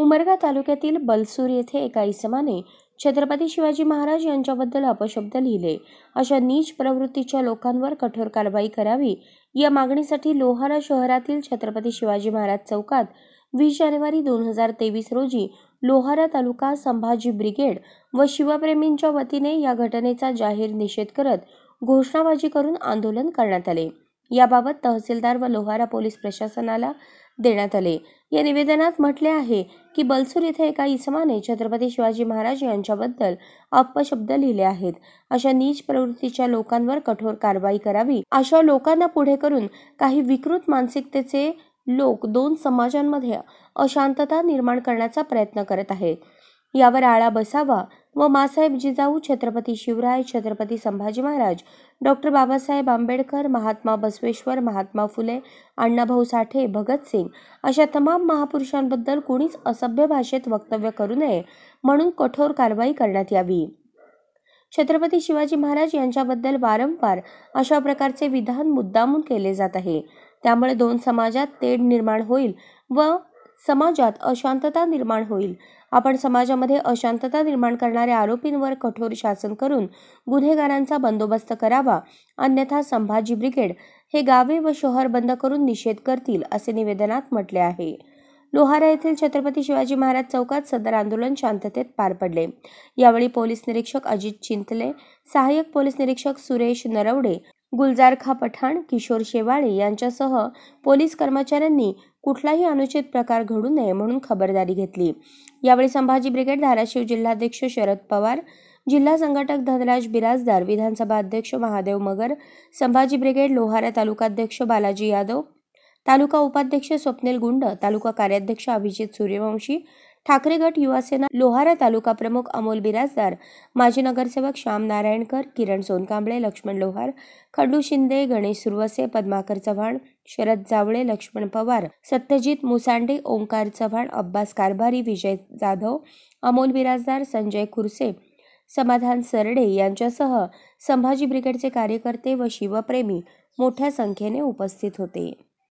उमरगा तालुक्यातील बलसूर येथे एका इसमाने छत्रपती शिवाजी महाराज यांच्याबद्दल अपशब्द लिहिले अशा नीच प्रवृत्तीच्या लोकांवर कठोर कारवाई करावी या मागणीसाठी लोहारा शहरातील छत्रपती शिवाजी महाराज चौकात वीस जानेवारी दोन हजार तेवीस रोजी लोहारा तालुका संभाजी ब्रिगेड व शिवप्रेमींच्या वतीने या घटनेचा जाहीर निषेध करत घोषणाबाजी करून आंदोलन करण्यात आले याबाबत तहसीलदार व लोहारा पोलीस प्रशासनाला देण्यात आले या निवेदनात म्हटले आहे की बलसूर येथे एका इसमाने छत्रपती शिवाजी महाराज यांच्याबद्दल अपशब्द लिहिले आहेत अशा नीच प्रवृत्तीच्या लोकांवर कठोर कारवाई करावी अशा लोकांना पुढे करून काही विकृत मानसिकतेचे लोक दोन समाजांमध्ये अशांतता निर्माण करण्याचा प्रयत्न करत आहेत यावर आळा बसावा व मासाहेब जिजाऊ छत्रपती शिवराय छत्रपती संभाजी महाराज डॉक्टर बाबासाहेब आंबेडकर महात्मा बसवेश्वर महात्मा फुले अण्णाभाऊ साठे भगतसिंग अशा तमाम महापुरुषांबद्दल कुणीच असभ्य भाषेत वक्तव्य करू नये म्हणून कठोर कारवाई करण्यात यावी छत्रपती शिवाजी महाराज यांच्याबद्दल वारंवार अशा प्रकारचे विधान मुद्दामून केले जात आहे त्यामुळे दोन समाजात तेढ निर्माण होईल व समाजात अशांतता निर्माण होईल आपण समाजामध्ये अशांतता निर्माण करणाऱ्या आरोपींवर कठोर शासन करून गुन्हेगारांचा बंदोबस्त करावा अन्यथा संभाजी ब्रिगेड हे गावे व शहर बंद करून निषेध करतील असे निवेदनात म्हटले आहे लोहारा येथील छत्रपती शिवाजी महाराज चौकात सदर आंदोलन शांततेत पार पडले यावेळी पोलीस निरीक्षक अजित चिंतले सहाय्यक पोलीस निरीक्षक सुरेश नरवडे गुलजारखा पठाण किशोर शेवाळे यांच्यासह पोलीस कर्मचाऱ्यांनी कुठलाही अनुचित प्रकार घडू नये म्हणून खबरदारी घेतली यावेळी संभाजी ब्रिगेड धाराशिव जिल्हाध्यक्ष शरद पवार जिल्हा संघटक धनराज बिराजदार विधानसभा अध्यक्ष महादेव मगर संभाजी ब्रिगेड लोहारा तालुकाध्यक्ष बालाजी यादव तालुका उपाध्यक्ष स्वप्नील गुंड तालुका कार्याध्यक्ष अभिजित सूर्यवंशी ठाकरे गट युवासेना लोहारा तालुका प्रमुख अमोल बिराजदार माजी नगरसेवक श्याम नारायणकर किरण सोनकांबळे लक्ष्मण लोहार खंडू शिंदे गणेश सुरवसे पद्माकर चव्हाण शरद जावळे लक्ष्मण पवार सत्यजित मुसांडे ओंकार चव्हाण अब्बास कारभारी विजय जाधव अमोल बिराजदार संजय खुर्से समाधान सरडे यांच्यासह संभाजी ब्रिगेडचे कार्यकर्ते व शिवप्रेमी मोठ्या संख्येने उपस्थित होते